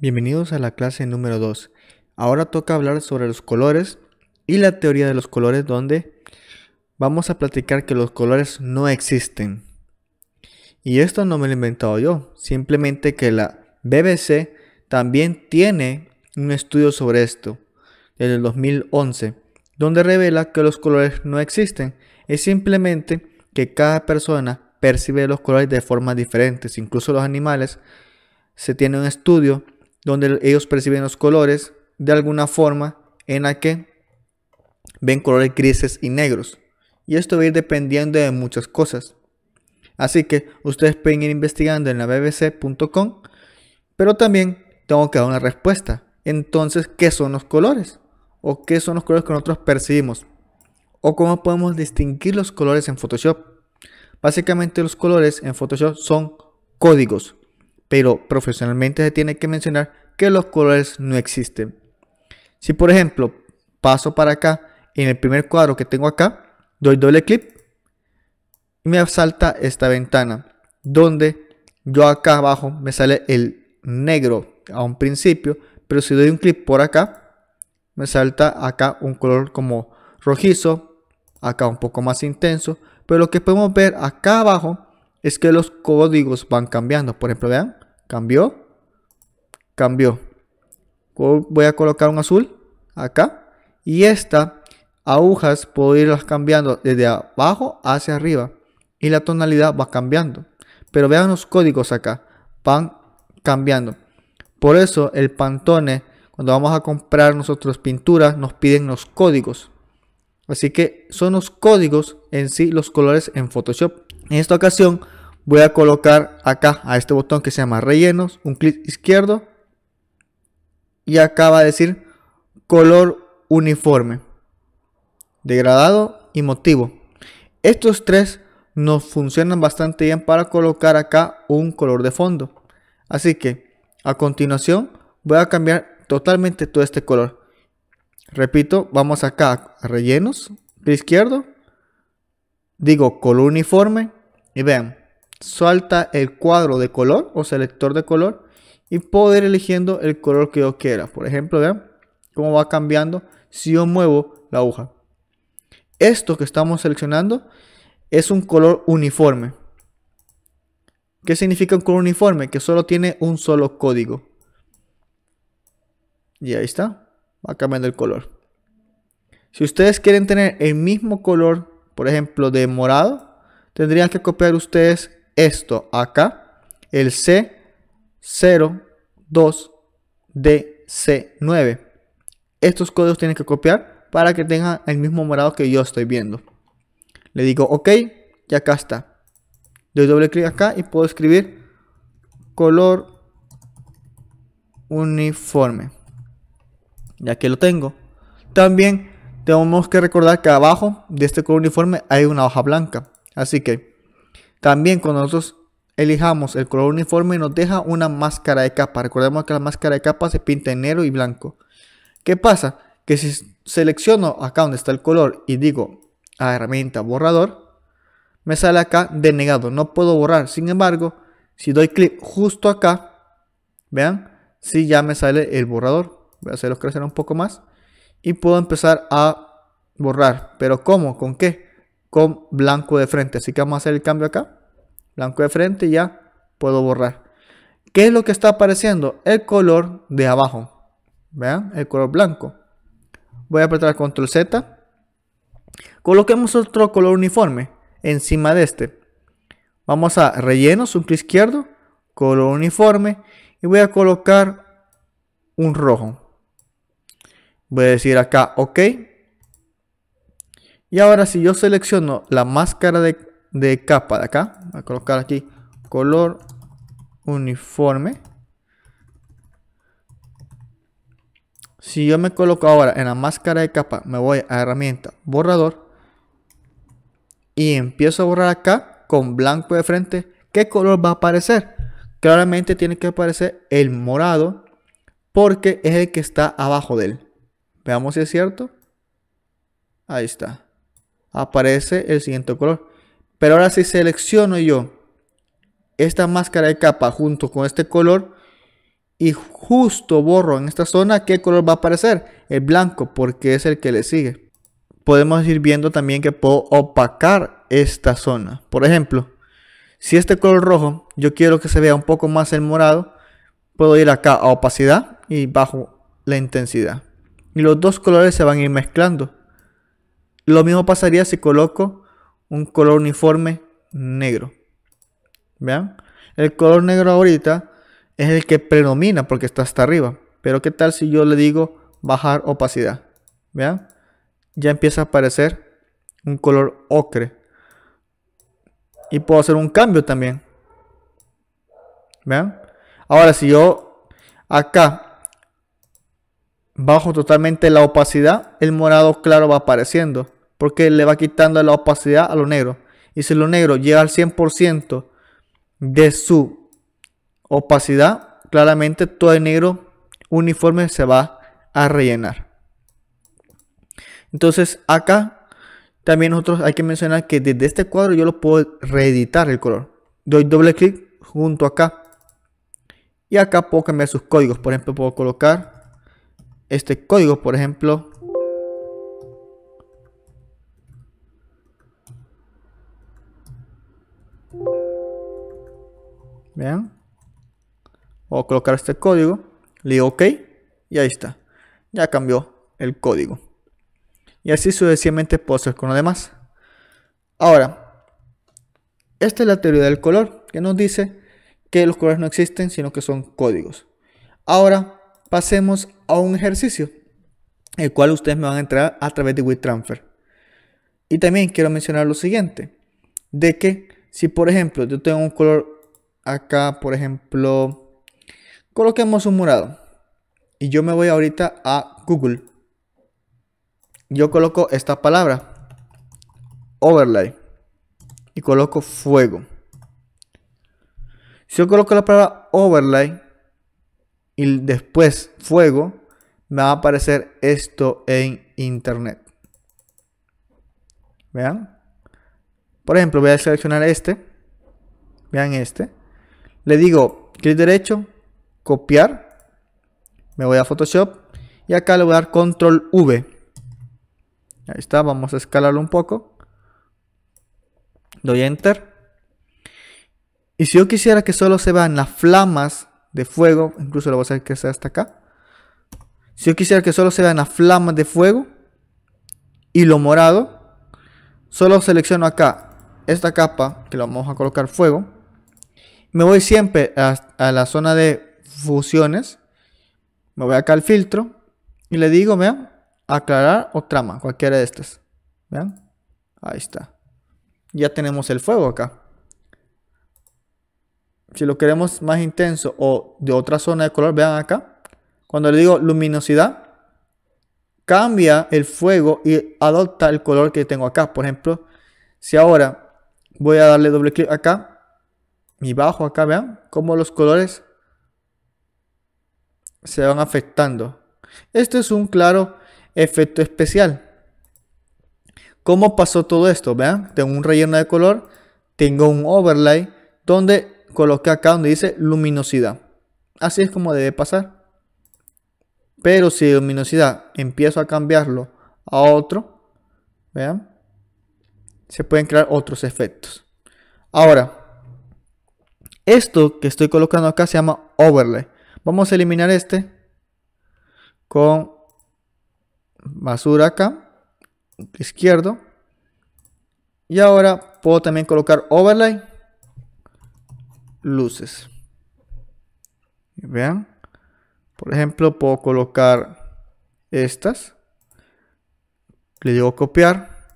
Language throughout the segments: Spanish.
Bienvenidos a la clase número 2. Ahora toca hablar sobre los colores y la teoría de los colores donde vamos a platicar que los colores no existen. Y esto no me lo he inventado yo, simplemente que la BBC también tiene un estudio sobre esto, desde el 2011, donde revela que los colores no existen. Es simplemente que cada persona percibe los colores de formas diferentes, incluso los animales. Se tiene un estudio donde ellos perciben los colores de alguna forma en la que ven colores grises y negros. Y esto va a ir dependiendo de muchas cosas. Así que ustedes pueden ir investigando en la bbc.com, pero también tengo que dar una respuesta. Entonces, ¿qué son los colores? ¿O qué son los colores que nosotros percibimos? ¿O cómo podemos distinguir los colores en Photoshop? Básicamente los colores en Photoshop son códigos, pero profesionalmente se tiene que mencionar que los colores no existen. Si por ejemplo paso para acá, en el primer cuadro que tengo acá, doy doble clic y me salta esta ventana, donde yo acá abajo me sale el negro a un principio, pero si doy un clic por acá, me salta acá un color como rojizo, acá un poco más intenso, pero lo que podemos ver acá abajo es que los códigos van cambiando. Por ejemplo, vean, Cambió. Cambió. Voy a colocar un azul acá. Y esta agujas puedo irlas cambiando desde abajo hacia arriba. Y la tonalidad va cambiando. Pero vean los códigos acá. Van cambiando. Por eso el Pantone, cuando vamos a comprar nosotros pinturas, nos piden los códigos. Así que son los códigos en sí los colores en Photoshop. En esta ocasión voy a colocar acá a este botón que se llama rellenos, un clic izquierdo y acá va a decir color uniforme, degradado y motivo. Estos tres nos funcionan bastante bien para colocar acá un color de fondo. Así que a continuación voy a cambiar totalmente todo este color. Repito, vamos acá a rellenos, clic izquierdo, digo color uniforme y vean, salta el cuadro de color o selector de color y puedo ir eligiendo el color que yo quiera. Por ejemplo, vean cómo va cambiando si yo muevo la aguja. Esto que estamos seleccionando es un color uniforme. ¿Qué significa un color uniforme? Que solo tiene un solo código. Y ahí está, va cambiando el color. Si ustedes quieren tener el mismo color, por ejemplo, de morado, tendrían que copiar ustedes esto acá, el C02DC9. Estos códigos tienen que copiar para que tengan el mismo morado que yo estoy viendo. Le digo OK y acá está. Doy doble clic acá y puedo escribir color uniforme. Ya que lo tengo. También tenemos que recordar que abajo de este color uniforme hay una hoja blanca. Así que también cuando nosotros elijamos el color uniforme nos deja una máscara de capa. Recordemos que la máscara de capa se pinta en negro y blanco. ¿Qué pasa? Que si selecciono acá donde está el color y digo a ah, herramienta borrador, me sale acá denegado, no puedo borrar. Sin embargo, si doy clic justo acá, vean, si sí ya me sale el borrador. Voy a hacerlo crecer un poco más y puedo empezar a borrar. ¿Pero cómo? ¿Con qué? con blanco de frente. Así que vamos a hacer el cambio acá. Blanco de frente y ya puedo borrar. ¿Qué es lo que está apareciendo? El color de abajo. Vean, el color blanco. Voy a apretar control Z. Coloquemos otro color uniforme encima de este. Vamos a rellenos, un clic izquierdo, color uniforme y voy a colocar un rojo. Voy a decir acá OK y ahora si yo selecciono la máscara de, de capa de acá, voy a colocar aquí color uniforme. Si yo me coloco ahora en la máscara de capa, me voy a herramienta borrador y empiezo a borrar acá con blanco de frente, ¿qué color va a aparecer? Claramente tiene que aparecer el morado porque es el que está abajo de él. Veamos si es cierto. Ahí está aparece el siguiente color. Pero ahora si selecciono yo esta máscara de capa junto con este color y justo borro en esta zona, ¿qué color va a aparecer? El blanco, porque es el que le sigue. Podemos ir viendo también que puedo opacar esta zona. Por ejemplo, si este color rojo yo quiero que se vea un poco más el morado, puedo ir acá a opacidad y bajo la intensidad. Y los dos colores se van a ir mezclando. Lo mismo pasaría si coloco un color uniforme negro. ¿Vean? El color negro ahorita es el que predomina porque está hasta arriba. Pero ¿qué tal si yo le digo bajar opacidad? ¿Vean? Ya empieza a aparecer un color ocre. Y puedo hacer un cambio también. ¿Vean? Ahora si yo acá bajo totalmente la opacidad, el morado claro va apareciendo porque le va quitando la opacidad a lo negro. Y si lo negro llega al 100% de su opacidad, claramente todo el negro uniforme se va a rellenar. Entonces acá también nosotros hay que mencionar que desde este cuadro yo lo puedo reeditar el color. Doy doble clic junto acá. Y acá puedo cambiar sus códigos. Por ejemplo, puedo colocar este código, por ejemplo, Vean. Voy a colocar este código. Le OK. Y ahí está. Ya cambió el código. Y así sucesivamente puedo hacer con lo demás. Ahora, esta es la teoría del color que nos dice que los colores no existen, sino que son códigos. Ahora, pasemos a un ejercicio, el cual ustedes me van a entrar a través de transfer Y también quiero mencionar lo siguiente, de que si por ejemplo yo tengo un color acá, por ejemplo, coloquemos un morado. Y yo me voy ahorita a Google. Yo coloco esta palabra, overlay, y coloco fuego. Si yo coloco la palabra overlay y después fuego, me va a aparecer esto en internet. Vean. Por ejemplo, voy a seleccionar este. Vean este. Le digo clic derecho, copiar. Me voy a Photoshop y acá le voy a dar control V. Ahí está, vamos a escalarlo un poco. Doy enter. Y si yo quisiera que solo se vean las flamas de fuego, incluso lo voy a hacer que sea hasta acá. Si yo quisiera que solo se vean las flamas de fuego y lo morado, solo selecciono acá esta capa que lo vamos a colocar fuego me voy siempre a, la zona de fusiones. Me voy acá al filtro y le digo, vean, aclarar o trama, cualquiera de estas. Vean, ahí está. Ya tenemos el fuego acá. Si lo queremos más intenso o de otra zona de color, vean acá. Cuando le digo luminosidad, cambia el fuego y adopta el color que tengo acá. Por ejemplo, si ahora voy a darle doble clic acá, mi bajo acá, vean cómo los colores se van afectando. Esto es un claro efecto especial. ¿Cómo pasó todo esto? Vean, tengo un relleno de color, tengo un overlay donde coloqué acá donde dice luminosidad. Así es como debe pasar. Pero si luminosidad empiezo a cambiarlo a otro, vean, se pueden crear otros efectos. Ahora, esto que estoy colocando acá se llama overlay. Vamos a eliminar este con basura acá, izquierdo. Y ahora puedo también colocar overlay, luces. Vean, por ejemplo, puedo colocar estas. Le digo copiar.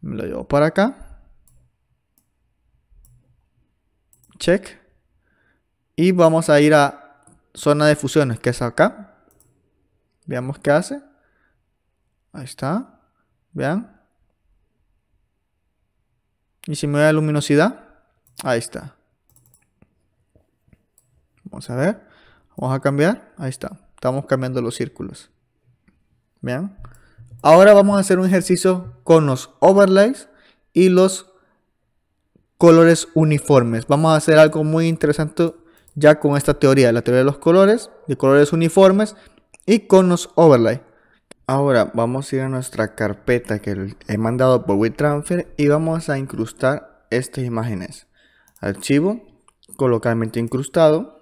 Me lo llevo para acá. check. Y vamos a ir a zona de fusiones, que es acá. Veamos qué hace. Ahí está. Vean. Y si me voy a luminosidad, ahí está. Vamos a ver. Vamos a cambiar. Ahí está. Estamos cambiando los círculos. Vean. Ahora vamos a hacer un ejercicio con los overlays y los colores uniformes. Vamos a hacer algo muy interesante ya con esta teoría, la teoría de los colores, de colores uniformes y con los overlay. Ahora vamos a ir a nuestra carpeta que he mandado por WeTransfer y vamos a incrustar estas imágenes. Archivo, colocalmente incrustado.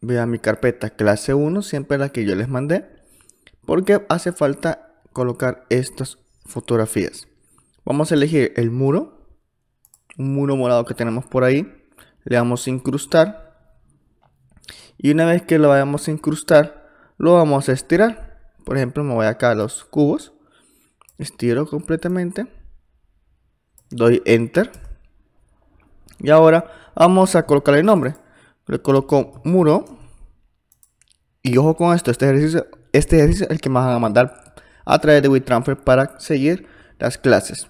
vea mi carpeta clase 1, siempre la que yo les mandé, porque hace falta colocar estas fotografías. Vamos a elegir el muro un muro morado que tenemos por ahí. Le vamos a incrustar. Y una vez que lo vayamos a incrustar, lo vamos a estirar. Por ejemplo, me voy acá a los cubos. Estiro completamente. Doy Enter. Y ahora vamos a colocar el nombre. Le coloco muro. Y ojo con esto, este ejercicio, este ejercicio es el que me van a mandar a través de WeTransfer para seguir las clases.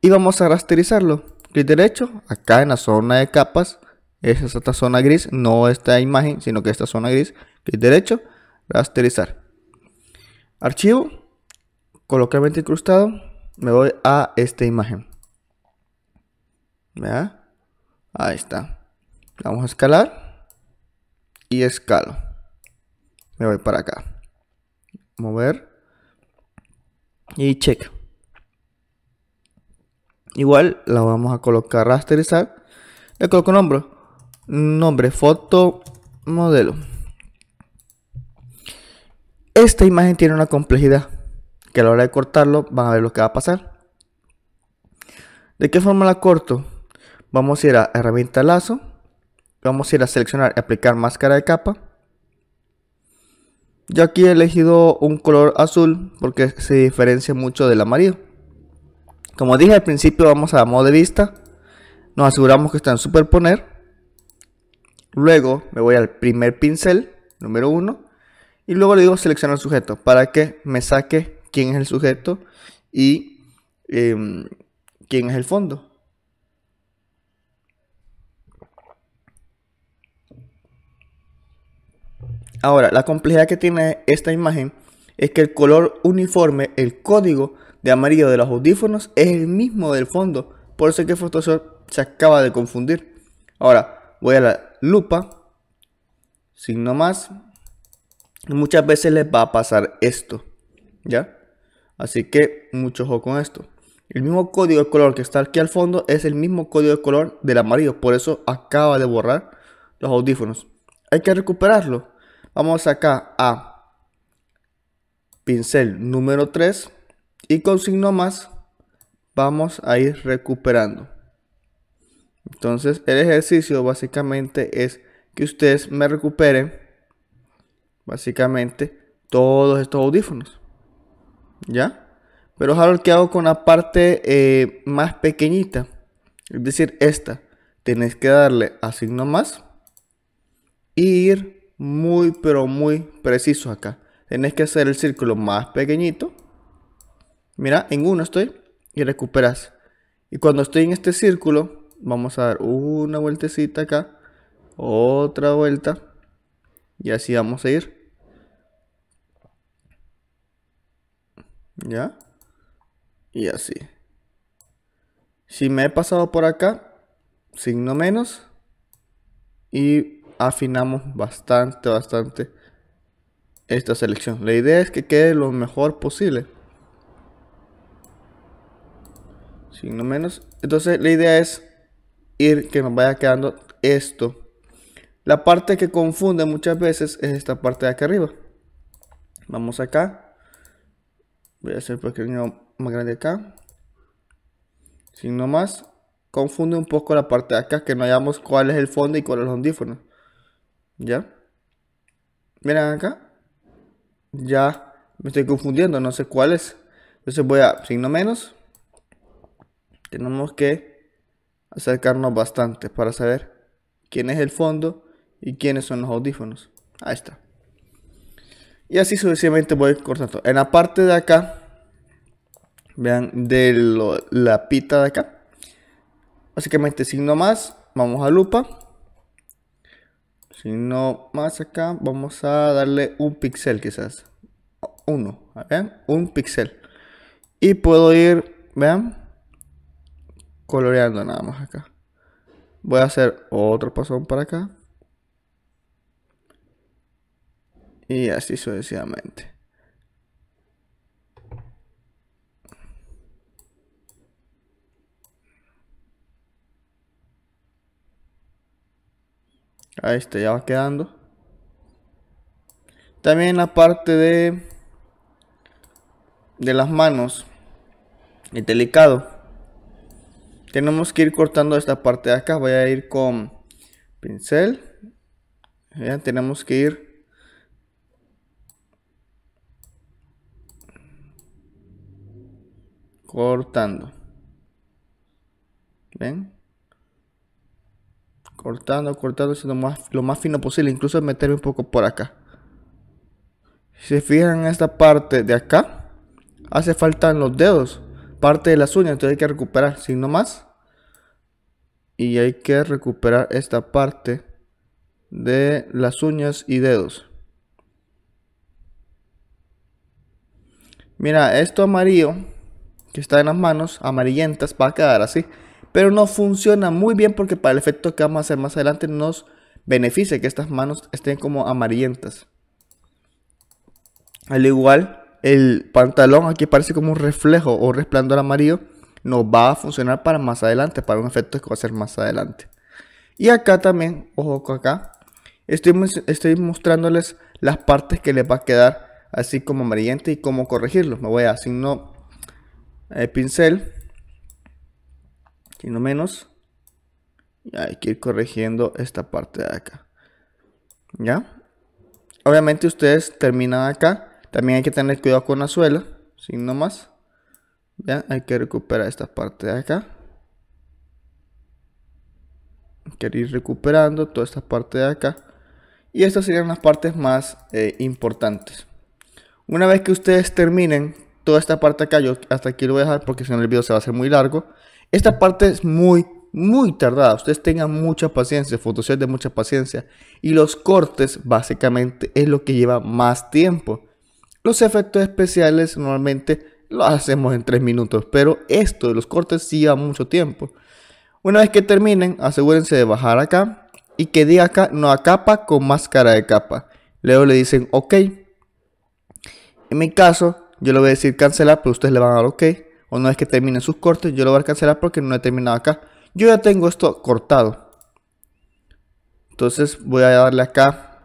Y vamos a rasterizarlo clic derecho, acá en la zona de capas, esa es esta zona gris, no esta imagen, sino que esta zona gris, clic derecho, rasterizar. Archivo, coloquialmente incrustado, me voy a esta imagen. ¿Vean? Ahí está. Vamos a escalar y escalo. Me voy para acá. Mover y check. Igual la vamos a colocar rasterizar. Le coloco nombre. Nombre, foto, modelo. Esta imagen tiene una complejidad. Que a la hora de cortarlo van a ver lo que va a pasar. ¿De qué forma la corto? Vamos a ir a herramienta lazo. Vamos a ir a seleccionar y aplicar máscara de capa. Yo aquí he elegido un color azul porque se diferencia mucho del amarillo. Como dije al principio, vamos a modo de vista. Nos aseguramos que está en superponer. Luego me voy al primer pincel, número 1. Y luego le digo seleccionar sujeto para que me saque quién es el sujeto y em, quién es el fondo. Ahora, la complejidad que tiene esta imagen es que el color uniforme, el código, de amarillo de los audífonos es el mismo del fondo. Por eso es que Photoshop se acaba de confundir. Ahora, voy a la lupa. Signo más. Muchas veces les va a pasar esto. ¿Ya? Así que mucho ojo con esto. El mismo código de color que está aquí al fondo es el mismo código de color del amarillo. Por eso acaba de borrar los audífonos. Hay que recuperarlo. Vamos acá a pincel número 3 y con signo más vamos a ir recuperando. Entonces el ejercicio básicamente es que ustedes me recuperen básicamente todos estos audífonos. ¿Ya? Pero ahora que hago con la parte eh, más pequeñita, es decir, esta, tenéis que darle a signo más y ir muy pero muy preciso acá. Tenéis que hacer el círculo más pequeñito Mira, en uno estoy y recuperas. Y cuando estoy en este círculo, vamos a dar una vueltecita acá, otra vuelta. Y así vamos a ir. ¿Ya? Y así. Si me he pasado por acá, signo menos. Y afinamos bastante, bastante esta selección. La idea es que quede lo mejor posible. signo menos. Entonces la idea es ir que nos vaya quedando esto. La parte que confunde muchas veces es esta parte de acá arriba. Vamos acá. Voy a hacer pequeño más grande acá. Signo más. Confunde un poco la parte de acá, que no hayamos cuál es el fondo y cuál es el ondífono, ¿Ya? Miren acá. Ya me estoy confundiendo, no sé cuál es. Entonces voy a signo menos tenemos que acercarnos bastante para saber quién es el fondo y quiénes son los audífonos. Ahí está. Y así sucesivamente voy cortando. En la parte de acá, vean, de la pita de acá. Básicamente signo más, vamos a lupa. Signo más acá, vamos a darle un píxel quizás. Uno, vean, un píxel. Y puedo ir, vean, coloreando nada más acá. Voy a hacer otro pasón para acá. Y así sucesivamente. Ahí está, ya va quedando. También la parte de, de las manos. El delicado tenemos que ir cortando esta parte de acá voy a ir con pincel ya tenemos que ir cortando ven cortando cortando lo más lo más fino posible incluso meter un poco por acá si se fijan en esta parte de acá hace falta los dedos parte de las uñas, entonces hay que recuperar signo más. Y hay que recuperar esta parte de las uñas y dedos. Mira, esto amarillo que está en las manos, amarillentas, va a quedar así. Pero no funciona muy bien porque para el efecto que vamos a hacer más adelante nos beneficia que estas manos estén como amarillentas. Al igual el pantalón aquí parece como un reflejo o resplandor amarillo, nos va a funcionar para más adelante, para un efecto que va a ser más adelante. Y acá también, ojo acá, estoy, estoy mostrándoles las partes que les va a quedar así como amarillente y cómo corregirlos Me voy a asignar el eh, pincel, no menos, y hay que ir corrigiendo esta parte de acá. ¿Ya? Obviamente ustedes terminan acá también hay que tener cuidado con la suela, sin más. Hay que recuperar esta parte de acá. Hay que ir recuperando toda esta parte de acá. Y estas serían las partes más eh, importantes. Una vez que ustedes terminen toda esta parte acá, yo hasta aquí lo voy a dejar porque si no el video se va a hacer muy largo. Esta parte es muy, muy tardada. Ustedes tengan mucha paciencia, Photoshop de mucha paciencia. Y los cortes básicamente es lo que lleva más tiempo. Los efectos especiales normalmente los hacemos en 3 minutos, pero esto de los cortes sí lleva mucho tiempo. Una vez que terminen, asegúrense de bajar acá y que diga acá a capa con máscara de capa. Luego le dicen OK. En mi caso, yo le voy a decir cancelar, pero ustedes le van a dar OK. Una vez que terminen sus cortes, yo lo voy a cancelar porque no he terminado acá. Yo ya tengo esto cortado. Entonces voy a darle acá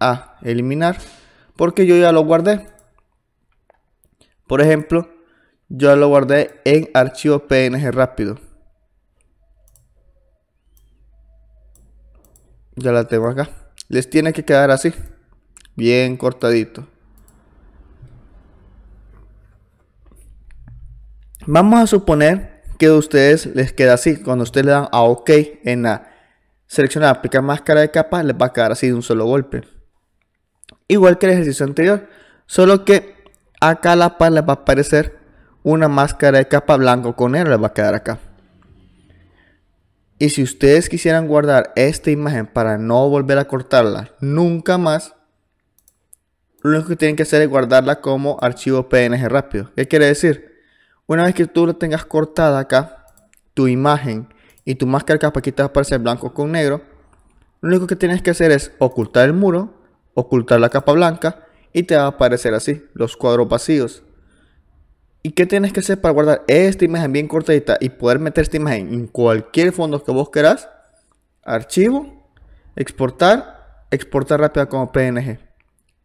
a eliminar porque yo ya lo guardé. Por ejemplo, yo lo guardé en archivo PNG rápido. Ya la tengo acá. Les tiene que quedar así. Bien cortadito. Vamos a suponer que a ustedes les queda así. Cuando ustedes le dan a OK en la seleccionar aplicar máscara de capa, les va a quedar así de un solo golpe. Igual que el ejercicio anterior. Solo que a la va a aparecer una máscara de capa blanco con negro, le va a quedar acá. Y si ustedes quisieran guardar esta imagen para no volver a cortarla nunca más, lo único que tienen que hacer es guardarla como archivo PNG rápido. ¿Qué quiere decir? Una vez que tú lo tengas cortada acá, tu imagen y tu máscara capa aquí te va a aparecer blanco con negro, lo único que tienes que hacer es ocultar el muro, ocultar la capa blanca y te va a aparecer así, los cuadros vacíos. ¿Y qué tienes que hacer para guardar esta imagen bien cortadita y poder meter esta imagen en cualquier fondo que vos querás? Archivo, exportar, exportar rápida como PNG.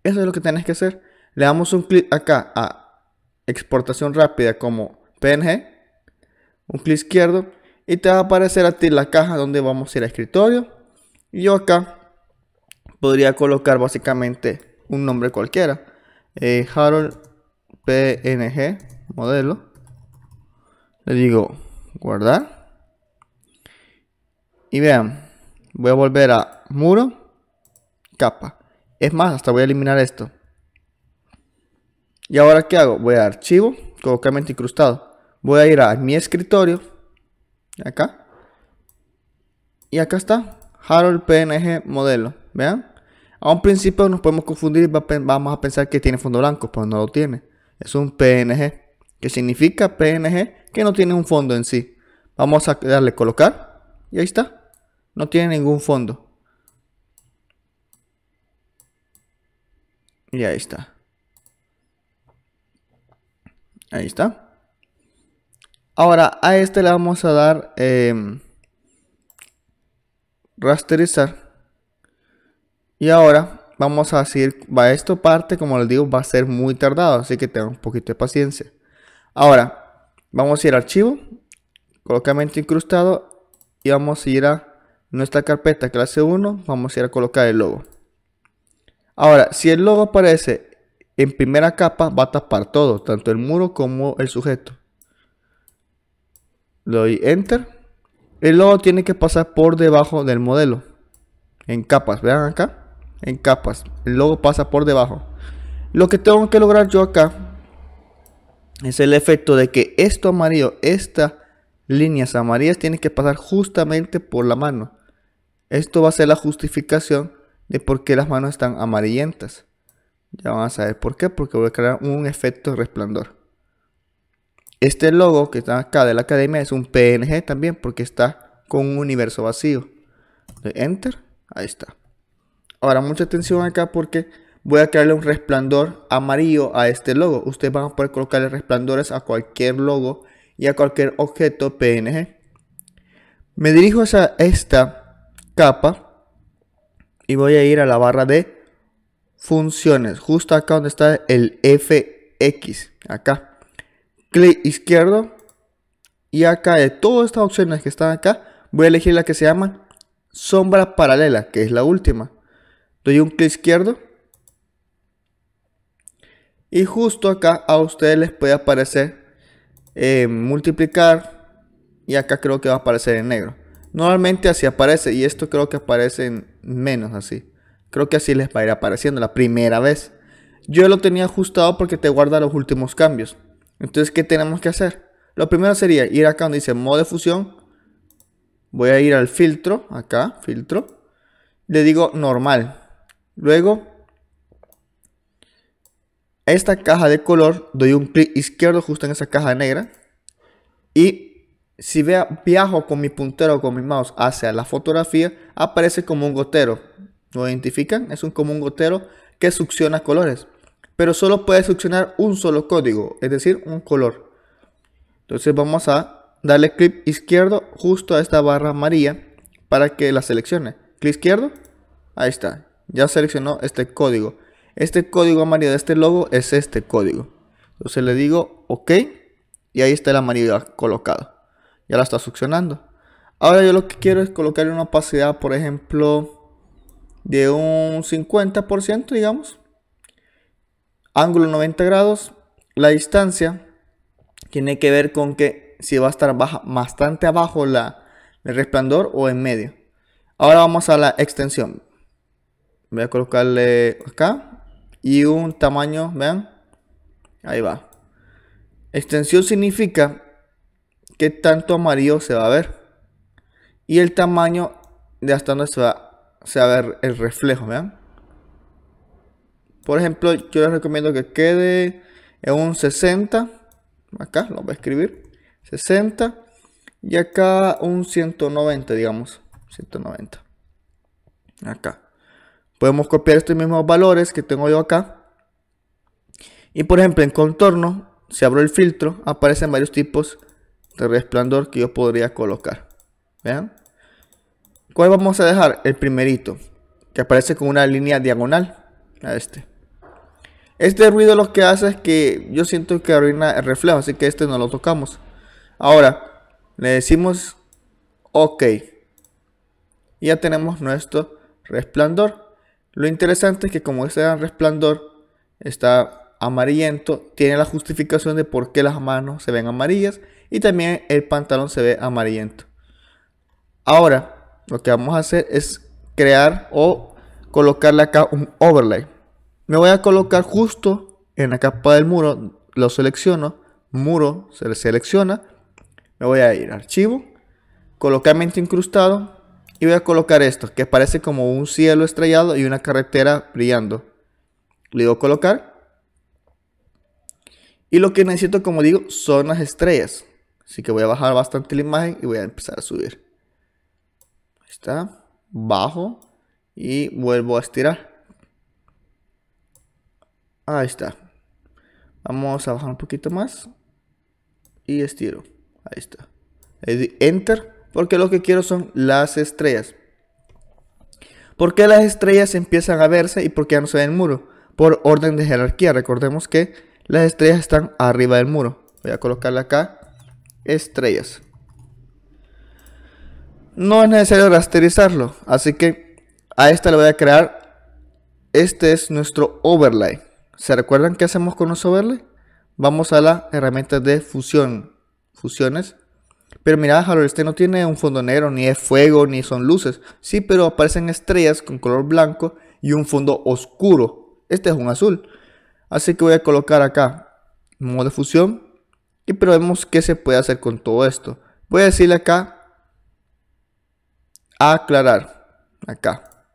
Eso es lo que tienes que hacer. Le damos un clic acá a exportación rápida como PNG. Un clic izquierdo y te va a aparecer a ti la caja donde vamos a ir a escritorio. Y yo acá podría colocar básicamente un nombre cualquiera. Eh, Harold PNG modelo. Le digo guardar. Y vean, voy a volver a muro, capa. Es más, hasta voy a eliminar esto. Y ahora, ¿qué hago? Voy a archivo, colocamiento incrustado. Voy a ir a mi escritorio. Acá. Y acá está. Harold PNG modelo. Vean. A un principio nos podemos confundir y vamos a pensar que tiene fondo blanco, pero no lo tiene. Es un PNG, que significa PNG que no tiene un fondo en sí. Vamos a darle colocar y ahí está. No tiene ningún fondo. Y ahí está. Ahí está. Ahora a este le vamos a dar em, rasterizar. Y ahora vamos a ir va esto parte, como les digo, va a ser muy tardado, así que tengan un poquito de paciencia. Ahora, vamos a ir a archivo, colocamiento incrustado y vamos a ir a nuestra carpeta clase 1, vamos a ir a colocar el logo. Ahora, si el logo aparece en primera capa, va a tapar todo, tanto el muro como el sujeto. Le doy enter. El logo tiene que pasar por debajo del modelo. En capas, vean acá en capas. El logo pasa por debajo. Lo que tengo que lograr yo acá es el efecto de que esto amarillo, estas líneas amarillas tienen que pasar justamente por la mano. Esto va a ser la justificación de por qué las manos están amarillentas. Ya van a saber por qué, porque voy a crear un efecto resplandor. Este logo que está acá de la academia es un PNG también porque está con un universo vacío. Enter, ahí está. Ahora, mucha atención acá porque voy a crearle un resplandor amarillo a este logo. Ustedes van a poder colocarle resplandores a cualquier logo y a cualquier objeto PNG. Me dirijo a esta capa y voy a ir a la barra de funciones, justo acá donde está el FX, acá. Clic izquierdo y acá de todas estas opciones que están acá, voy a elegir la que se llama sombra paralela, que es la última. Doy un clic izquierdo. Y justo acá a ustedes les puede aparecer eh, multiplicar. Y acá creo que va a aparecer en negro. Normalmente así aparece. Y esto creo que aparece en menos así. Creo que así les va a ir apareciendo la primera vez. Yo lo tenía ajustado porque te guarda los últimos cambios. Entonces, ¿qué tenemos que hacer? Lo primero sería ir acá donde dice modo de fusión. Voy a ir al filtro, acá, filtro. Le digo normal. Luego, esta caja de color doy un clic izquierdo justo en esa caja negra. Y si vea, viajo con mi puntero o con mi mouse hacia la fotografía, aparece como un gotero. ¿Lo identifican? Es un, como un gotero que succiona colores. Pero solo puede succionar un solo código, es decir, un color. Entonces vamos a darle clic izquierdo justo a esta barra amarilla para que la seleccione. Clic izquierdo, ahí está, ya seleccionó este código. Este código amarillo de este logo es este código. Entonces le digo OK y ahí está el amarillo colocado. Ya la está succionando. Ahora yo lo que quiero es colocarle una opacidad, por ejemplo, de un 50%, digamos. Ángulo 90 grados. La distancia tiene que ver con que si va a estar bastante abajo la, el resplandor o en medio. Ahora vamos a la extensión voy a colocarle acá y un tamaño, vean, ahí va. Extensión significa que tanto amarillo se va a ver y el tamaño de hasta donde se va, se va a ver el reflejo, vean. Por ejemplo, yo les recomiendo que quede en un 60, acá lo voy a escribir, 60 y acá un 190, digamos, 190. Acá. Podemos copiar estos mismos valores que tengo yo acá. Y por ejemplo, en contorno, si abro el filtro, aparecen varios tipos de resplandor que yo podría colocar. ¿Vean? ¿Cuál vamos a dejar? El primerito, que aparece con una línea diagonal a este. Este ruido lo que hace es que yo siento que arruina el reflejo, así que este no lo tocamos. Ahora, le decimos OK. Y ya tenemos nuestro resplandor. Lo interesante es que como este gran resplandor está amarillento, tiene la justificación de por qué las manos se ven amarillas y también el pantalón se ve amarillento. Ahora, lo que vamos a hacer es crear o colocarle acá un overlay. Me voy a colocar justo en la capa del muro, lo selecciono, muro se selecciona, me voy a ir a archivo, mente incrustado, y voy a colocar esto, que parece como un cielo estrellado y una carretera brillando. Le digo a colocar. Y lo que necesito, como digo, son las estrellas. Así que voy a bajar bastante la imagen y voy a empezar a subir. Ahí está. Bajo. Y vuelvo a estirar. Ahí está. Vamos a bajar un poquito más. Y estiro. Ahí está. Enter. Porque lo que quiero son las estrellas. ¿Por qué las estrellas empiezan a verse y por qué ya no se ve el muro? Por orden de jerarquía. Recordemos que las estrellas están arriba del muro. Voy a colocarle acá. Estrellas. No es necesario rasterizarlo. Así que a esta le voy a crear. Este es nuestro overlay. ¿Se recuerdan qué hacemos con los overlay? Vamos a la herramienta de fusión. Fusiones. Pero mira, Harold, este no tiene un fondo negro, ni es fuego, ni son luces. Sí, pero aparecen estrellas con color blanco y un fondo oscuro. Este es un azul. Así que voy a colocar acá modo de fusión y probemos qué se puede hacer con todo esto. Voy a decirle acá aclarar. Acá.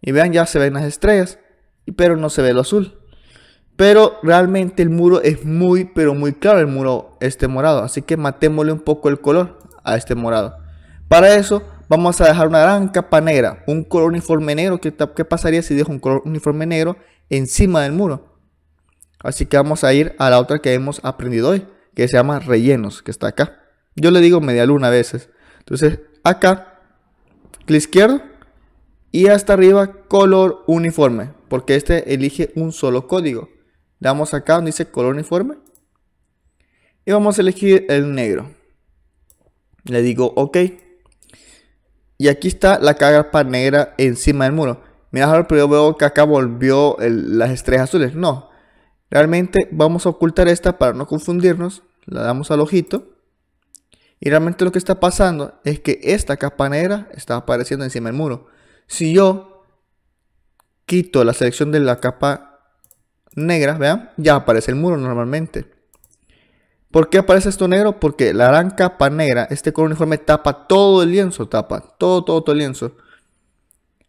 Y vean, ya se ven las estrellas, pero no se ve lo azul. Pero realmente el muro es muy, pero muy claro el muro este morado. Así que matémosle un poco el color a este morado. Para eso vamos a dejar una gran capa negra, un color uniforme negro. ¿Qué, pasaría si dejo un color uniforme negro encima del muro? Así que vamos a ir a la otra que hemos aprendido hoy, que se llama rellenos, que está acá. Yo le digo media luna a veces. Entonces acá, clic izquierdo y hasta arriba color uniforme, porque este elige un solo código damos acá donde dice color uniforme. Y vamos a elegir el negro. Le digo OK. Y aquí está la capa negra encima del muro. Mira, pero yo veo que acá volvió las estrellas azules. No. Realmente vamos a ocultar esta para no confundirnos. La damos al ojito. Y realmente lo que está pasando es que esta capa negra está apareciendo encima del muro. Si yo quito la selección de la capa Negra, vean, ya aparece el muro normalmente. ¿Por qué aparece esto negro? Porque la gran capa negra, este color uniforme tapa todo el lienzo, tapa todo, todo, todo el lienzo.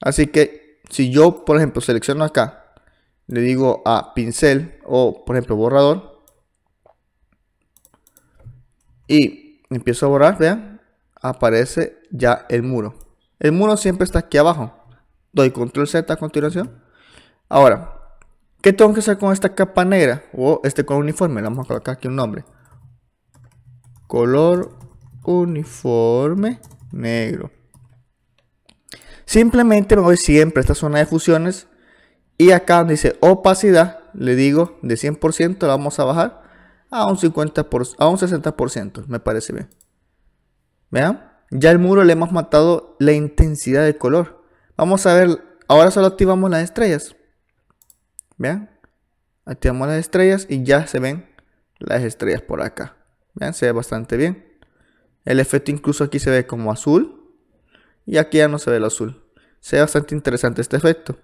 Así que si yo, por ejemplo, selecciono acá, le digo a pincel o, por ejemplo, borrador, y empiezo a borrar, vean, aparece ya el muro. El muro siempre está aquí abajo. Doy control Z a continuación. Ahora, ¿Qué tengo que hacer con esta capa negra? O este con uniforme, le vamos a colocar aquí un nombre. Color uniforme negro. Simplemente me voy siempre a esta zona de fusiones y acá donde dice opacidad, le digo de 100% la vamos a bajar a un, 50 a un 60%, me parece bien. Vean, ya el muro le hemos matado la intensidad del color. Vamos a ver, ahora solo activamos las estrellas. Vean, activamos las estrellas y ya se ven las estrellas por acá. Vean, se ve bastante bien. El efecto incluso aquí se ve como azul. Y aquí ya no se ve el azul. Se ve bastante interesante este efecto.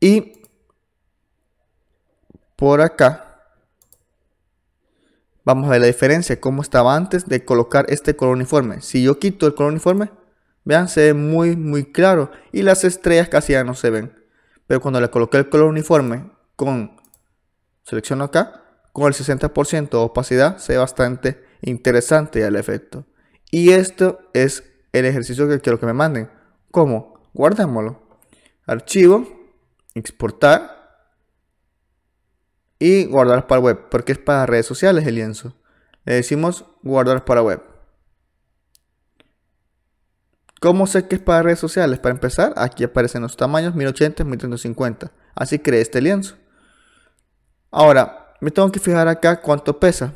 Y por acá vamos a ver la diferencia. Cómo estaba antes de colocar este color uniforme. Si yo quito el color uniforme, vean, se ve muy, muy claro. Y las estrellas casi ya no se ven. Pero cuando le coloqué el color uniforme con, selecciono acá, con el 60% de opacidad, se ve bastante interesante el efecto. Y esto es el ejercicio que quiero que me manden. ¿Cómo? Guardémoslo. Archivo, exportar y guardar para web, porque es para redes sociales el lienzo. Le decimos guardar para web. ¿Cómo sé que es para redes sociales? Para empezar, aquí aparecen los tamaños 1080 y 1350. Así creé este lienzo. Ahora, me tengo que fijar acá cuánto pesa.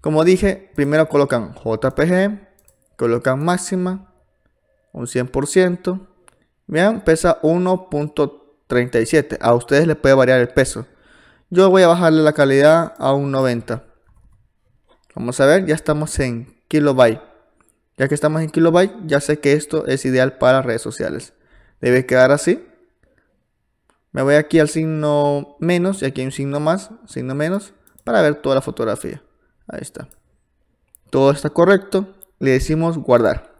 Como dije, primero colocan JPG, colocan máxima, un 100%. Vean, pesa 1.37. A ustedes les puede variar el peso. Yo voy a bajarle la calidad a un 90. Vamos a ver, ya estamos en kilobyte. Ya que estamos en kilobyte, ya sé que esto es ideal para redes sociales. Debe quedar así. Me voy aquí al signo menos y aquí hay un signo más, signo menos, para ver toda la fotografía. Ahí está. Todo está correcto. Le decimos guardar.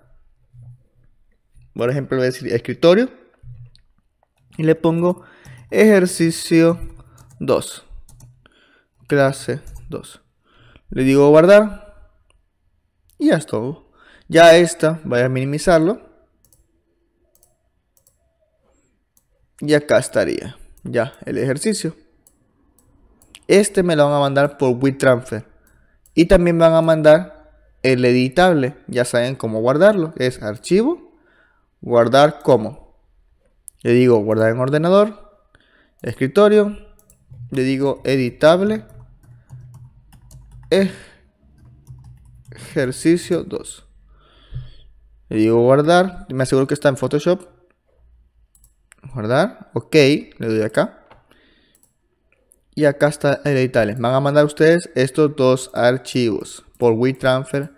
Por ejemplo, voy a decir escritorio. Y le pongo ejercicio 2. Clase 2. Le digo guardar. Y ya está ya esta, voy a minimizarlo. Y acá estaría ya el ejercicio. Este me lo van a mandar por WeTransfer. Y también van a mandar el editable. Ya saben cómo guardarlo. Es archivo, guardar como. Le digo guardar en ordenador, escritorio. Le digo editable, ejercicio 2. Le digo guardar. Me aseguro que está en Photoshop. Guardar. Ok. Le doy acá. Y acá está el editales. Van a mandar ustedes estos dos archivos por WeTransfer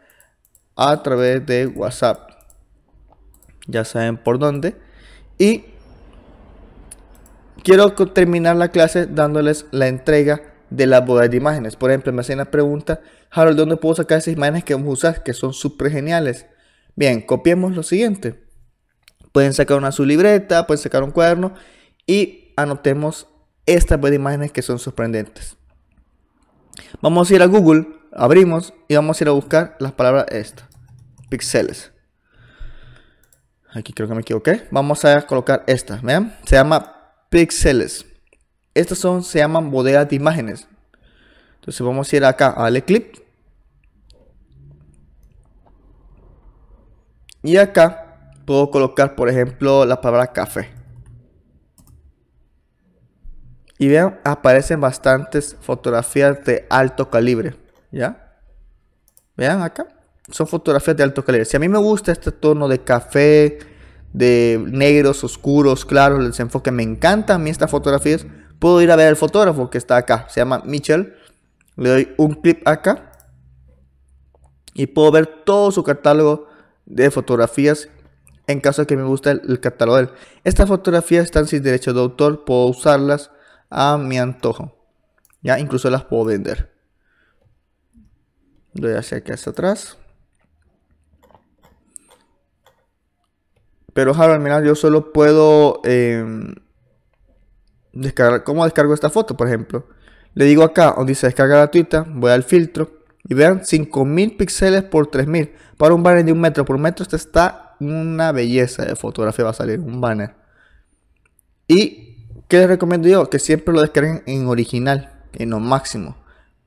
a través de WhatsApp. Ya saben por dónde. Y quiero terminar la clase dándoles la entrega de las bodas de imágenes. Por ejemplo, me hacen la pregunta, Harold, ¿dónde puedo sacar esas imágenes que usar? que son súper geniales? Bien, copiemos lo siguiente. Pueden sacar una su libreta, pueden sacar un cuaderno y anotemos estas dos imágenes que son sorprendentes. Vamos a ir a Google, abrimos y vamos a ir a buscar las palabras estas, Pixeles Aquí creo que me equivoqué. Vamos a colocar estas, vean, se llama Pixeles Estas son, se llaman bodegas de imágenes. Entonces vamos a ir acá a darle Y acá puedo colocar, por ejemplo, la palabra café. Y vean, aparecen bastantes fotografías de alto calibre. ¿Ya? Vean acá. Son fotografías de alto calibre. Si a mí me gusta este tono de café, de negros, oscuros, claros, el desenfoque, me encantan a mí estas fotografías. Puedo ir a ver al fotógrafo que está acá. Se llama Mitchell. Le doy un clip acá. Y puedo ver todo su catálogo de fotografías en caso de que me guste el, catálogo de Estas fotografías están sin derecho de autor, puedo usarlas a mi antojo. Ya, incluso las puedo vender. Voy hacia aquí hasta atrás. Pero al mira, yo solo puedo em, descargar. ¿Cómo descargo esta foto, por ejemplo? Le digo acá, donde dice descarga gratuita, voy al filtro y vean, 5000 píxeles por 3000. Para un banner de un metro por metro, esta está una belleza de fotografía. Va a salir un banner. Y, ¿qué les recomiendo yo? Que siempre lo descarguen en original, en lo máximo.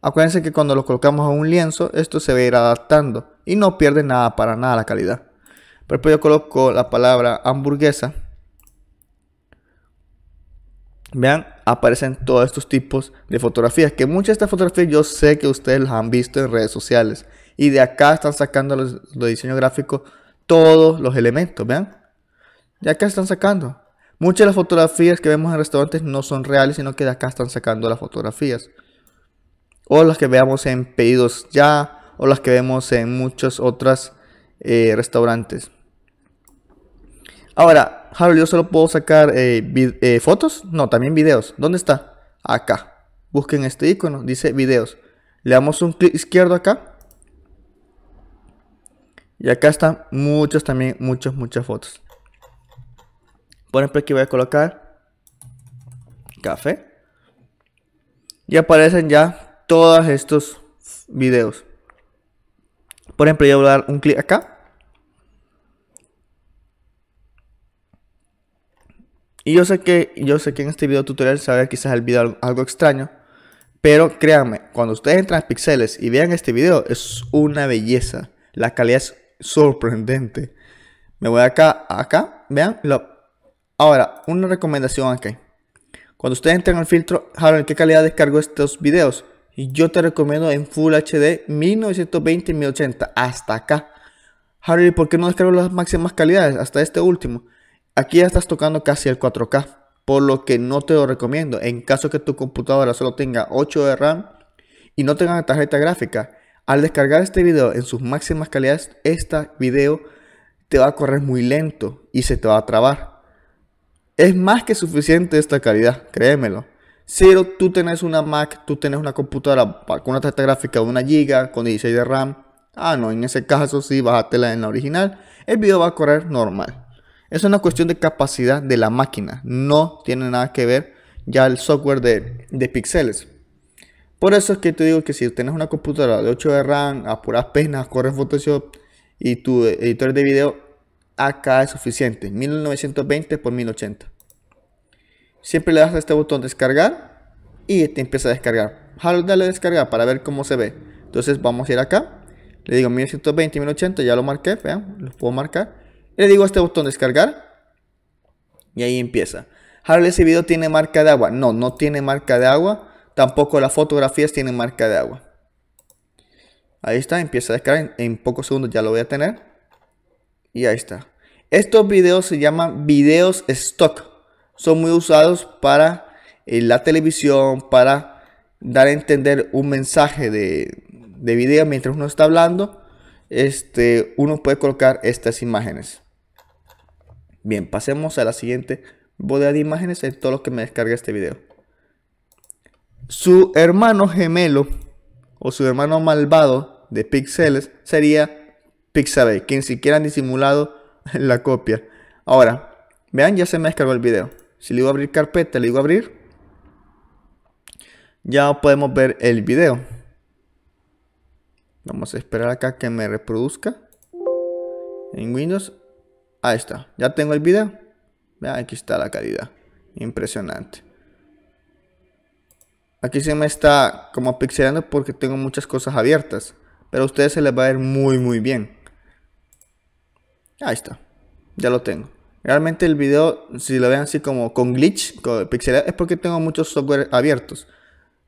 Acuérdense que cuando lo colocamos a un lienzo, esto se va a ir adaptando y no pierde nada para nada la calidad. Pero después yo coloco la palabra hamburguesa. Vean, aparecen todos estos tipos de fotografías. Que muchas de estas fotografías yo sé que ustedes las han visto en redes sociales. Y de acá están sacando los, diseños gráficos todos los elementos, vean. De acá están sacando. Muchas de las fotografías que vemos en restaurantes no son reales, sino que de acá están sacando las fotografías. O las que veamos en pedidos ya, o las que vemos en muchos otros eh, restaurantes. Ahora, Harold, yo solo puedo sacar eh, eh, fotos. No, también videos. ¿Dónde está? Acá. Busquen este icono. Dice videos. Le damos un clic izquierdo acá. Y acá están muchos también, muchas, muchas fotos. Por ejemplo, aquí voy a colocar café. Y aparecen ya todos estos videos. Por ejemplo, yo voy a dar un clic acá. Y yo sé que, yo sé que en este video tutorial se va quizás el video algo extraño, pero créanme, cuando ustedes entran a Pixeles y vean este video, es una belleza. La calidad es sorprendente. Me voy acá, acá, vean. Ahora, una recomendación aquí. Cuando ustedes entren al filtro, Harry qué calidad descargo estos videos? Y yo te recomiendo en Full HD 1920 1080, hasta acá. Harold, ¿por qué no descargo las máximas calidades? Hasta este último. Aquí ya estás tocando casi el 4K, por lo que no te lo recomiendo. En caso que tu computadora solo tenga 8 de RAM y no tenga tarjeta gráfica, al descargar este video en sus máximas calidades, este video te va a correr muy lento y se te va a trabar. Es más que suficiente esta calidad, créemelo. Si tú tenés una Mac, tú tienes una computadora con una tarjeta gráfica de 1 GB, con 16 de RAM. Ah, no, en ese caso sí, bájatela en la original. El video va a correr normal. Es una cuestión de capacidad de la máquina, no tiene nada que ver ya el software de, de píxeles. Por eso es que te digo que si tienes una computadora de 8 de RAM, a puras penas, corre Photoshop y tu editor de video, acá es suficiente. 1920 x 1080. Siempre le das a este botón descargar y te empieza a descargar. dale a descargar para ver cómo se ve. Entonces vamos a ir acá. Le digo 1920 1080, ya lo marqué, vean, lo puedo marcar. Le digo a este botón descargar. Y ahí empieza. Harley, ese video tiene marca de agua. No, no tiene marca de agua. Tampoco las fotografías tienen marca de agua. Ahí está, empieza a descargar. En, pocos segundos ya lo voy a tener. Y ahí está. Estos videos se llaman videos stock. Son muy usados para eh, la televisión, para dar a entender un mensaje de, video mientras uno está hablando. Este, uno puede colocar estas imágenes. Bien, pasemos a la siguiente bodega de imágenes en todo lo que me descarga este video. Su hermano gemelo o su hermano malvado de pixeles sería Pixabay, quien siquiera han disimulado la copia. Ahora, vean, ya se me descargó el video. Si le digo abrir carpeta, le digo abrir, ya podemos ver el video. Vamos a esperar acá que me reproduzca en Windows Ahí está. Ya tengo el video. Aquí está la calidad. Impresionante. Aquí se me está como pixelando porque tengo muchas cosas abiertas. Pero a ustedes se les va a ver muy muy bien. Ahí está. Ya lo tengo. Realmente el video, si lo ven así como con glitch, con pixelado, es porque tengo muchos software abiertos.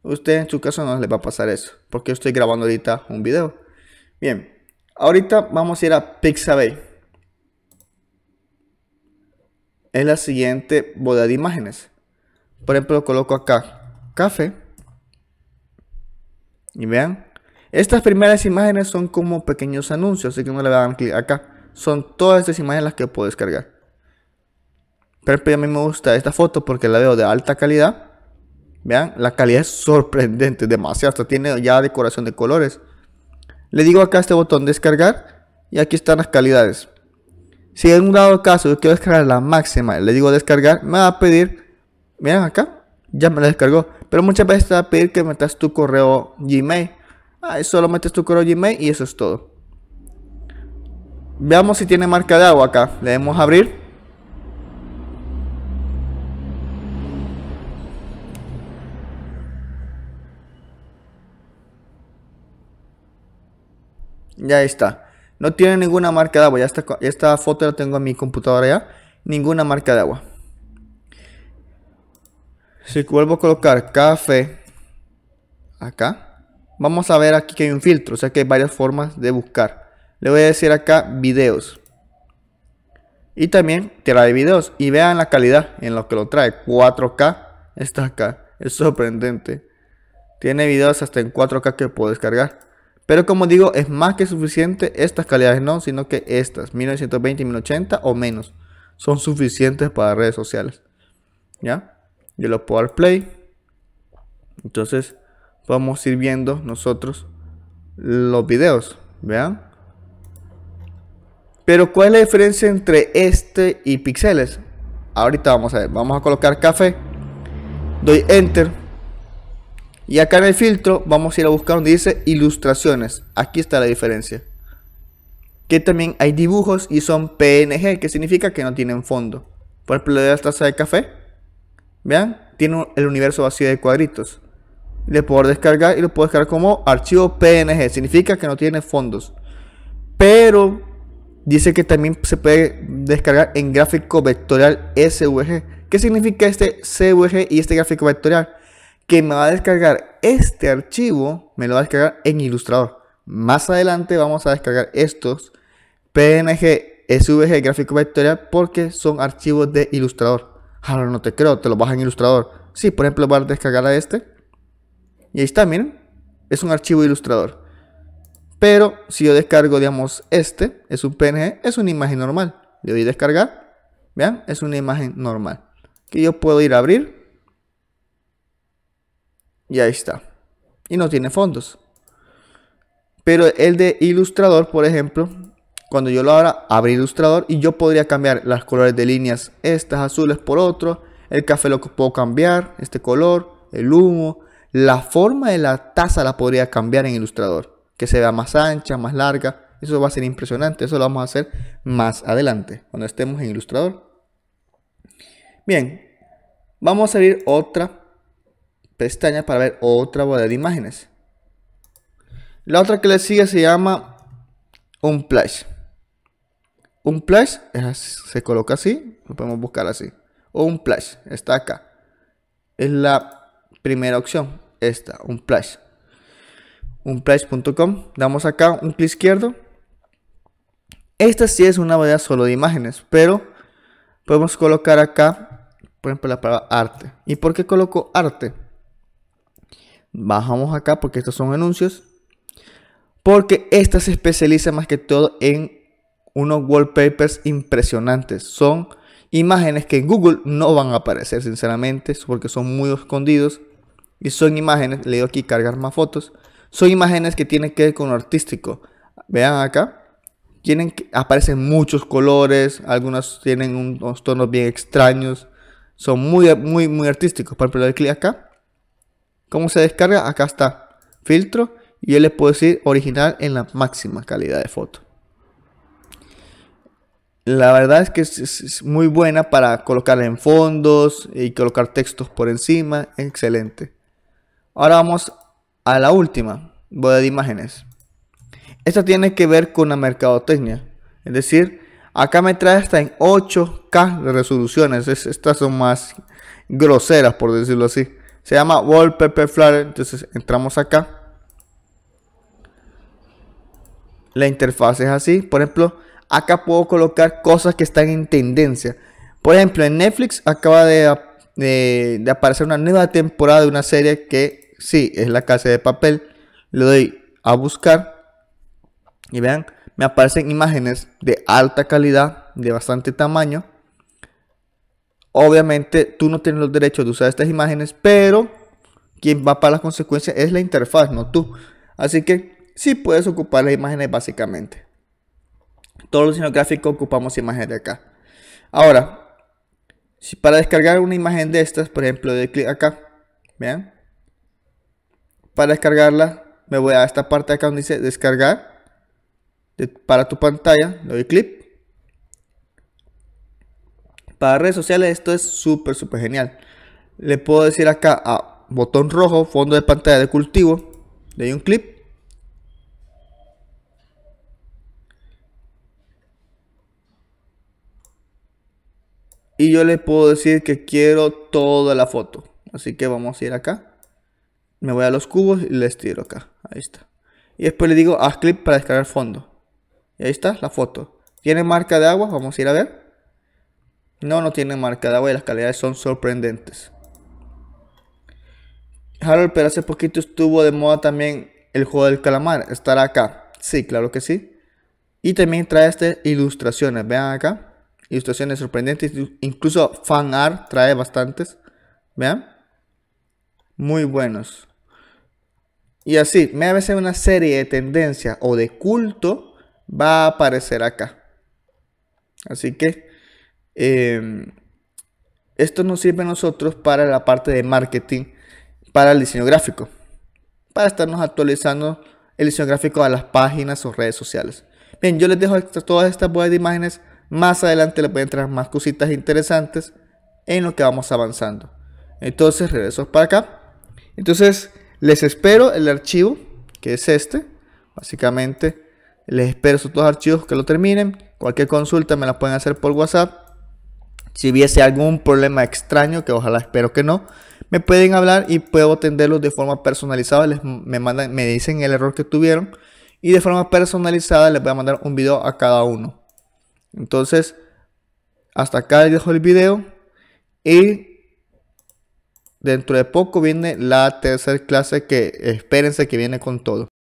Usted en su caso no les va a pasar eso. Porque estoy grabando ahorita un video. Bien. Ahorita vamos a ir a Pixabay es la siguiente boda de imágenes. Por ejemplo, coloco acá café. Y vean, estas primeras imágenes son como pequeños anuncios, así que no le dan clic acá. Son todas estas imágenes las que puedo descargar. Pero a mí me gusta esta foto porque la veo de alta calidad. Vean, la calidad es sorprendente, demasiado. tiene ya decoración de colores. Le digo acá este botón descargar y aquí están las calidades. Si en un dado caso yo quiero descargar la máxima, le digo descargar, me va a pedir, miren acá, ya me la descargó. Pero muchas veces te va a pedir que metas tu correo Gmail. Ah, solo metes tu correo Gmail y eso es todo. Veamos si tiene marca de agua acá. Le damos abrir. Ya está. No tiene ninguna marca de agua. Ya esta, foto la tengo en mi computadora ya. Ninguna marca de agua. Si vuelvo a colocar café acá, vamos a ver aquí que hay un filtro. O sea que hay varias formas de buscar. Le voy a decir acá videos. Y también trae videos. Y vean la calidad en lo que lo trae. 4K está acá. Es sorprendente. Tiene videos hasta en 4K que puedo descargar. Pero como digo, es más que suficiente estas calidades, no, sino que estas, 1920 y 1080 o menos, son suficientes para redes sociales. ¿Ya? Yo lo puedo dar play. Entonces, vamos a ir viendo nosotros los videos. Vean. Pero, ¿cuál es la diferencia entre este y pixeles Ahorita vamos a ver. Vamos a colocar café. Doy enter. Y acá en el filtro vamos a ir a buscar donde dice ilustraciones. Aquí está la diferencia. Que también hay dibujos y son PNG, que significa que no tienen fondo. Por ejemplo, le doy la taza de café. Vean, tiene el universo vacío de cuadritos. Le puedo descargar y lo puedo descargar como archivo PNG. Significa que no tiene fondos. Pero dice que también se puede descargar en gráfico vectorial SVG. ¿Qué significa este CVG y este gráfico vectorial? que me va a descargar este archivo, me lo va a descargar en Illustrator. Más adelante vamos a descargar estos PNG, SVG, gráfico vectorial, porque son archivos de Illustrator. Ahora no te creo, te lo bajas en Illustrator. Sí, por ejemplo, voy a descargar a este. Y ahí está, miren. Es un archivo de Illustrator. Pero si yo descargo, digamos, este, es un PNG, es una imagen normal. Le doy a descargar. Vean, es una imagen normal. Que yo puedo ir a abrir y ahí está. Y no tiene fondos. Pero el de ilustrador, por ejemplo, cuando yo lo abra, abre ilustrador y yo podría cambiar las colores de líneas, estas azules por otro. El café lo puedo cambiar, este color, el humo. La forma de la taza la podría cambiar en ilustrador. Que se vea más ancha, más larga. Eso va a ser impresionante. Eso lo vamos a hacer más adelante, cuando estemos en ilustrador. Bien, vamos a abrir otra pestaña para ver otra bodega de imágenes. La otra que le sigue se llama un Unplash Un Unplash se coloca así, lo podemos buscar así. Un Unplash, está acá. Es la primera opción, esta, un Unplash. Unplash.com, damos acá un clic izquierdo. Esta sí es una bodega solo de imágenes, pero podemos colocar acá, por ejemplo, la palabra arte. ¿Y por qué coloco arte? Bajamos acá porque estos son anuncios. Porque esta se especializa más que todo en unos wallpapers impresionantes. Son imágenes que en Google no van a aparecer, sinceramente, porque son muy escondidos. Y son imágenes, le digo aquí cargar más fotos. Son imágenes que tienen que ver con lo artístico. Vean acá. Tienen, aparecen muchos colores, algunas tienen unos tonos bien extraños, son muy, muy, muy artísticos. Por ejemplo, le clic acá ¿Cómo se descarga? Acá está, filtro, y yo les puedo decir original en la máxima calidad de foto. La verdad es que es, muy buena para colocar en fondos y colocar textos por encima. Excelente. Ahora vamos a la última, boda de imágenes. Esta tiene que ver con la mercadotecnia. Es decir, acá me trae hasta en 8K de resoluciones. estas son más groseras, por decirlo así. Se llama Wallpaper Flutter. Entonces entramos acá. La interfaz es así. Por ejemplo, acá puedo colocar cosas que están en tendencia. Por ejemplo, en Netflix acaba de, de, de aparecer una nueva temporada de una serie que sí, es La Casa de Papel. Le doy a buscar. Y vean, me aparecen imágenes de alta calidad, de bastante tamaño. Obviamente tú no tienes los derechos de usar estas imágenes, pero quien va para las consecuencias es la interfaz, no tú. Así que sí puedes ocupar las imágenes básicamente. Todos los diseños gráficos ocupamos imágenes de acá. Ahora, si para descargar una imagen de estas, por ejemplo, de clic acá, vean, para descargarla me voy a esta parte acá donde dice descargar para tu pantalla, doy clic para redes sociales esto es súper, súper genial. Le puedo decir acá a botón rojo, fondo de pantalla de cultivo, le doy un clip. Y yo le puedo decir que quiero toda la foto. Así que vamos a ir acá. Me voy a los cubos y les tiro acá. Ahí está. Y después le digo haz clip para descargar fondo. Y ahí está la foto. ¿Tiene marca de agua? Vamos a ir a ver. No, no tiene tienen agua y las calidades son sorprendentes. Harold, pero hace poquito estuvo de moda también el juego del calamar. Estará acá. Sí, claro que sí. Y también trae este ilustraciones. Vean acá. Ilustraciones sorprendentes. Incluso fan art trae bastantes. Vean. Muy buenos. Y así, me veces una serie de tendencia o de culto va a aparecer acá. Así que Em, esto nos sirve a nosotros para la parte de marketing, para el diseño gráfico, para estarnos actualizando el diseño gráfico a las páginas o redes sociales. Bien, yo les dejo todas estas Buenas de imágenes. Más adelante les voy a entrar más cositas interesantes en lo que vamos avanzando. Entonces regreso para acá. Entonces les espero el archivo que es este. Básicamente les espero esos dos archivos que lo terminen. Cualquier consulta me la pueden hacer por WhatsApp si hubiese algún problema extraño, que ojalá espero que no, me pueden hablar y puedo atenderlos de forma personalizada. Les, me, mandan, me dicen el error que tuvieron y de forma personalizada les voy a mandar un video a cada uno. Entonces, hasta acá les dejo el video y dentro de poco viene la tercera clase que espérense que viene con todo.